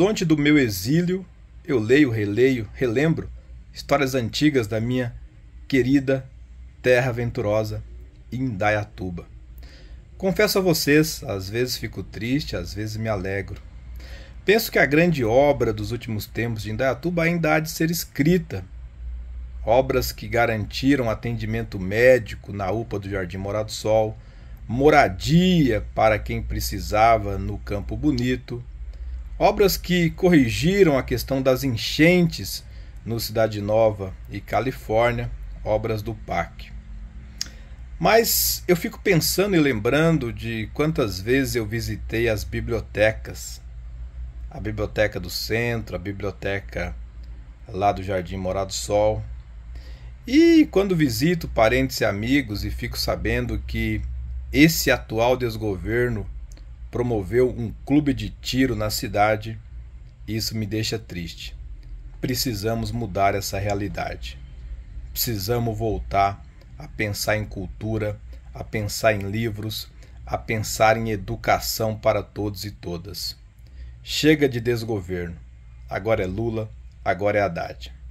horizonte do meu exílio, eu leio, releio, relembro histórias antigas da minha querida terra venturosa, Indaiatuba. Confesso a vocês, às vezes fico triste, às vezes me alegro. Penso que a grande obra dos últimos tempos de Indaiatuba ainda há de ser escrita. Obras que garantiram atendimento médico na UPA do Jardim Morado Sol, moradia para quem precisava no Campo Bonito, Obras que corrigiram a questão das enchentes no Cidade Nova e Califórnia, obras do PAC. Mas eu fico pensando e lembrando de quantas vezes eu visitei as bibliotecas. A biblioteca do centro, a biblioteca lá do Jardim Morado Sol. E quando visito parentes e amigos e fico sabendo que esse atual desgoverno promoveu um clube de tiro na cidade. Isso me deixa triste. Precisamos mudar essa realidade. Precisamos voltar a pensar em cultura, a pensar em livros, a pensar em educação para todos e todas. Chega de desgoverno. Agora é Lula, agora é Haddad.